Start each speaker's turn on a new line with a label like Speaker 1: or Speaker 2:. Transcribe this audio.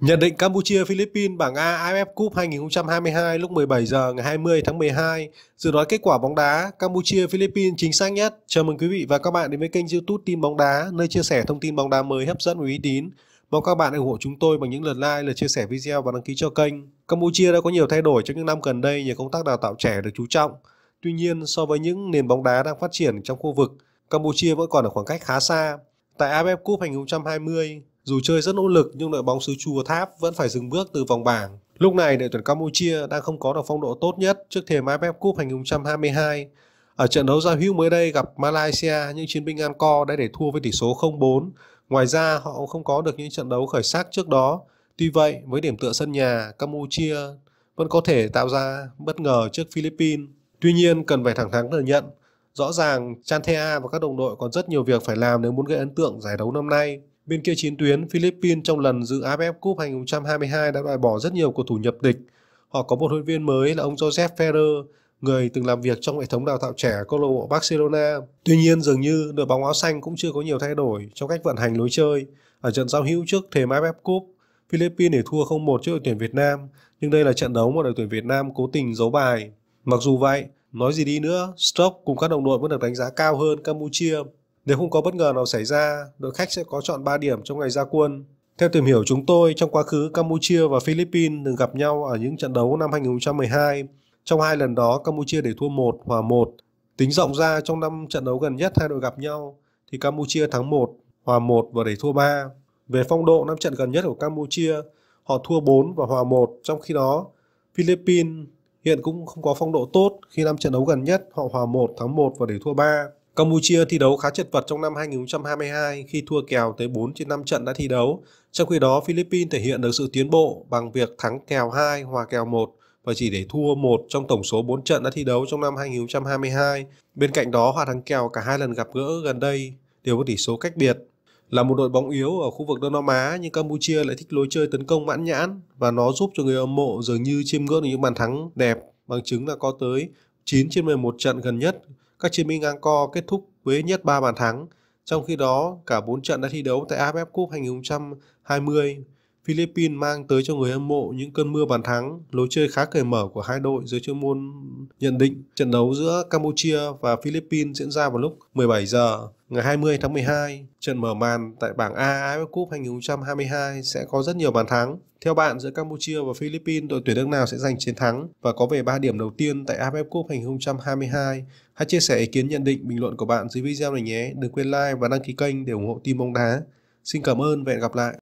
Speaker 1: Nhận định Campuchia Philippines bảng A AFF Cup 2022 lúc 17 giờ ngày 20 tháng 12. Dự đoán kết quả bóng đá Campuchia Philippines chính xác nhất. Chào mừng quý vị và các bạn đến với kênh YouTube Tin bóng đá nơi chia sẻ thông tin bóng đá mới hấp dẫn và uy tín. Mong các bạn ủng hộ chúng tôi bằng những lượt like, lượt chia sẻ video và đăng ký cho kênh. Campuchia đã có nhiều thay đổi trong những năm gần đây nhờ công tác đào tạo trẻ được chú trọng. Tuy nhiên, so với những nền bóng đá đang phát triển trong khu vực, Campuchia vẫn còn ở khoảng cách khá xa. Tại AFF Cup 2020, dù chơi rất nỗ lực nhưng đội bóng xứ Chùa Tháp vẫn phải dừng bước từ vòng bảng. Lúc này đội tuyển Campuchia đang không có được phong độ tốt nhất trước thềm AFF Cup 2022. Ở trận đấu giao hữu mới đây gặp Malaysia, những chiến binh Angkor đã để thua với tỷ số 0-4. Ngoài ra, họ cũng không có được những trận đấu khởi sắc trước đó. Tuy vậy, với điểm tựa sân nhà, Campuchia vẫn có thể tạo ra bất ngờ trước Philippines. Tuy nhiên, cần phải thẳng thắn thừa nhận, rõ ràng Chanthea và các đồng đội còn rất nhiều việc phải làm nếu muốn gây ấn tượng giải đấu năm nay. Bên kia chiến tuyến, Philippines trong lần dự AFF Cup 2022 đã loại bỏ rất nhiều cầu thủ nhập tịch. Họ có một huấn viên mới là ông Joseph Ferrer, người từng làm việc trong hệ thống đào tạo trẻ câu lạc bộ Barcelona. Tuy nhiên, dường như đội bóng áo xanh cũng chưa có nhiều thay đổi trong cách vận hành lối chơi. Ở trận giao hữu trước thềm AFF Cup, Philippines để thua 0-1 trước đội tuyển Việt Nam, nhưng đây là trận đấu mà đội tuyển Việt Nam cố tình giấu bài. Mặc dù vậy, nói gì đi nữa, Stoke cùng các đồng đội vẫn được đánh giá cao hơn Campuchia nếu không có bất ngờ nào xảy ra, đội khách sẽ có chọn 3 điểm trong ngày ra quân. Theo tìm hiểu chúng tôi, trong quá khứ Campuchia và Philippines từng gặp nhau ở những trận đấu năm 2012. Trong hai lần đó, Campuchia để thua 1, hòa 1. Tính rộng ra, trong năm trận đấu gần nhất hai đội gặp nhau, thì Campuchia thắng 1, hòa 1 và để thua 3. Về phong độ, năm trận gần nhất của Campuchia, họ thua 4 và hòa 1. Trong khi đó, Philippines hiện cũng không có phong độ tốt khi năm trận đấu gần nhất họ hòa 1, thắng 1 và để thua 3. Campuchia thi đấu khá chật vật trong năm 2022 khi thua kèo tới 4 trên 5 trận đã thi đấu. Trong khi đó, Philippines thể hiện được sự tiến bộ bằng việc thắng kèo 2, hòa kèo 1 và chỉ để thua một trong tổng số 4 trận đã thi đấu trong năm 2022. Bên cạnh đó, hòa thắng kèo cả hai lần gặp gỡ gần đây đều có tỷ số cách biệt. Là một đội bóng yếu ở khu vực Đông Nam Á nhưng Campuchia lại thích lối chơi tấn công mãn nhãn và nó giúp cho người hâm mộ dường như chiêm ngưỡng được những bàn thắng đẹp bằng chứng là có tới 9 trên 11 trận gần nhất, các chiến binh Angkor kết thúc với nhất 3 bàn thắng, trong khi đó cả 4 trận đã thi đấu tại AFF Cup 2020 Philippines mang tới cho người hâm mộ những cơn mưa bàn thắng, lối chơi khá cởi mở của hai đội dưới chuyên môn nhận định trận đấu giữa Campuchia và Philippines diễn ra vào lúc 17 giờ ngày 20 tháng 12. Trận mở màn tại bảng A AFF Cup 2022 sẽ có rất nhiều bàn thắng. Theo bạn, giữa Campuchia và Philippines, đội tuyển nước nào sẽ giành chiến thắng và có về 3 điểm đầu tiên tại AFF Cup 2022? Hãy chia sẻ ý kiến nhận định, bình luận của bạn dưới video này nhé. Đừng quên like và đăng ký kênh để ủng hộ team bóng đá. Xin cảm ơn và hẹn gặp lại.